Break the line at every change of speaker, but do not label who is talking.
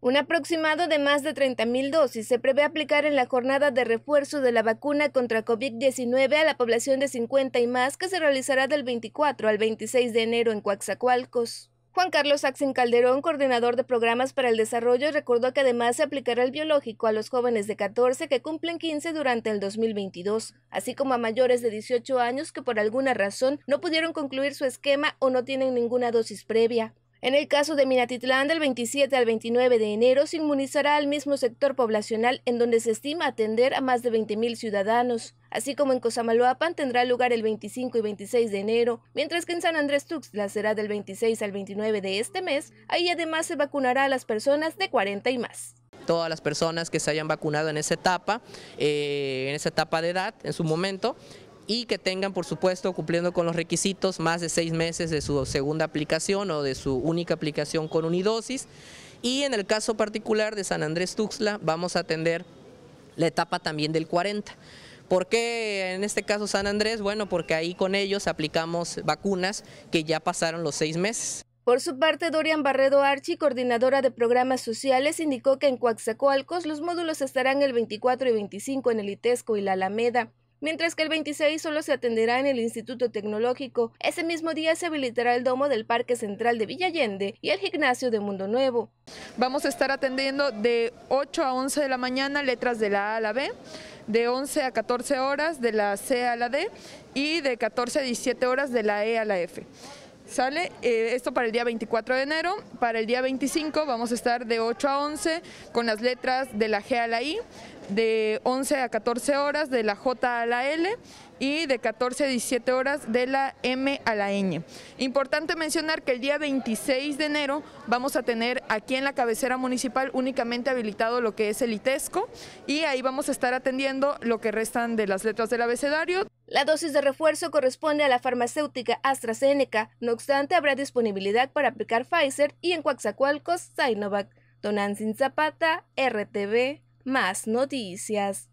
Un aproximado de más de 30.000 dosis se prevé aplicar en la jornada de refuerzo de la vacuna contra COVID-19 a la población de 50 y más que se realizará del 24 al 26 de enero en Coaxacualcos. Juan Carlos Axin Calderón, coordinador de programas para el desarrollo, recordó que además se aplicará el biológico a los jóvenes de 14 que cumplen 15 durante el 2022, así como a mayores de 18 años que por alguna razón no pudieron concluir su esquema o no tienen ninguna dosis previa. En el caso de Minatitlán, del 27 al 29 de enero se inmunizará al mismo sector poblacional en donde se estima atender a más de 20.000 ciudadanos. Así como en Cosamaloapan tendrá lugar el 25 y 26 de enero, mientras que en San Andrés Tuxtla será del 26 al 29 de este mes. Ahí además se vacunará a las personas de 40 y más
todas las personas que se hayan vacunado en esa etapa, eh, en esa etapa de edad, en su momento, y que tengan, por supuesto, cumpliendo con los requisitos, más de seis meses de su segunda aplicación o de su única aplicación con unidosis. Y en el caso particular de San Andrés Tuxla, vamos a atender la etapa también del 40. ¿Por qué en este caso San Andrés? Bueno, porque ahí con ellos aplicamos vacunas que ya pasaron los seis meses.
Por su parte, Dorian Barredo Archi, coordinadora de programas sociales, indicó que en Coaxacoalcos los módulos estarán el 24 y 25 en el ITESCO y la Alameda mientras que el 26 solo se atenderá en el Instituto Tecnológico. Ese mismo día se habilitará el domo del Parque Central de Villa y el gimnasio de Mundo Nuevo.
Vamos a estar atendiendo de 8 a 11 de la mañana letras de la A a la B, de 11 a 14 horas de la C a la D y de 14 a 17 horas de la E a la F. Sale eh, esto para el día 24 de enero, para el día 25 vamos a estar de 8 a 11 con las letras de la G a la I, de 11 a 14 horas de la J a la L y de 14 a 17 horas de la M a la ñ. Importante mencionar que el día 26 de enero vamos a tener aquí en la cabecera municipal únicamente habilitado lo que es el ITESCO y ahí vamos a estar atendiendo lo que restan de las letras del abecedario. La dosis de refuerzo corresponde a la farmacéutica
AstraZeneca, no obstante habrá disponibilidad para aplicar Pfizer y en Coaxacualcos Sinovac. Donancin Zapata, RTV, más noticias.